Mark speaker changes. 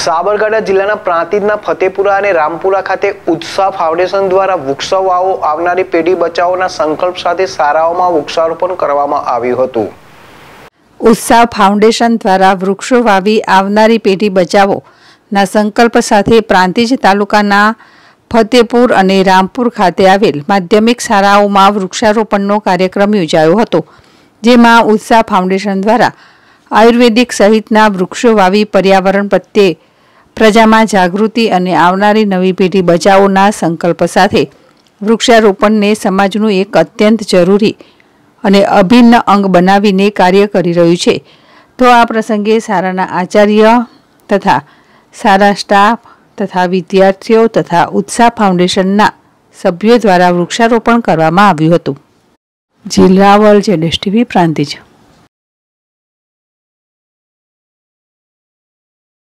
Speaker 1: સાબરકાંઠા જિલ્લાના પ્રાંતિજના ફતેપુરા અને રામપુરા ખાતે ઉત્સાહ ફાઉન્ડેશન દ્વારા વૃક્ષો વાવો આવનારી પેઢી બચાવોના સંકલ્પ સાથે શાળાઓમાં વૃક્ષારોપણ કરવામાં આવ્યું હતું
Speaker 2: ઉત્સાહ ફાઉન્ડેશન દ્વારા વૃક્ષો વાવી આવનારી પેઢી બચાવોના સંકલ્પ સાથે પ્રાંતિજ તાલુકાના ફતેપુર અને રામપુર ખાતે આવેલ માધ્યમિક શાળાઓમાં વૃક્ષારોપણનો કાર્યક્રમ યોજાયો હતો જેમાં ઉત્સાહ ફાઉન્ડેશન દ્વારા આયુર્વેદિક સહિતના વૃક્ષો વાવી પર્યાવરણ પ્રત્યે પ્રજામાં જાગૃતિ અને આવનારી નવી પેઢી બચાવોના સંકલ્પ સાથે વૃક્ષારોપણને સમાજનું એક અત્યંત જરૂરી અને અભિન્ન અંગ બનાવીને કાર્ય કરી રહ્યું છે તો આ પ્રસંગે સારાના આચાર્ય તથા સારા સ્ટાફ તથા વિદ્યાર્થીઓ તથા ઉત્સાહ ફાઉન્ડેશનના
Speaker 3: સભ્યો દ્વારા વૃક્ષારોપણ કરવામાં આવ્યું હતું જિલ્લાવલ જે ટીવી પ્રાંતિજ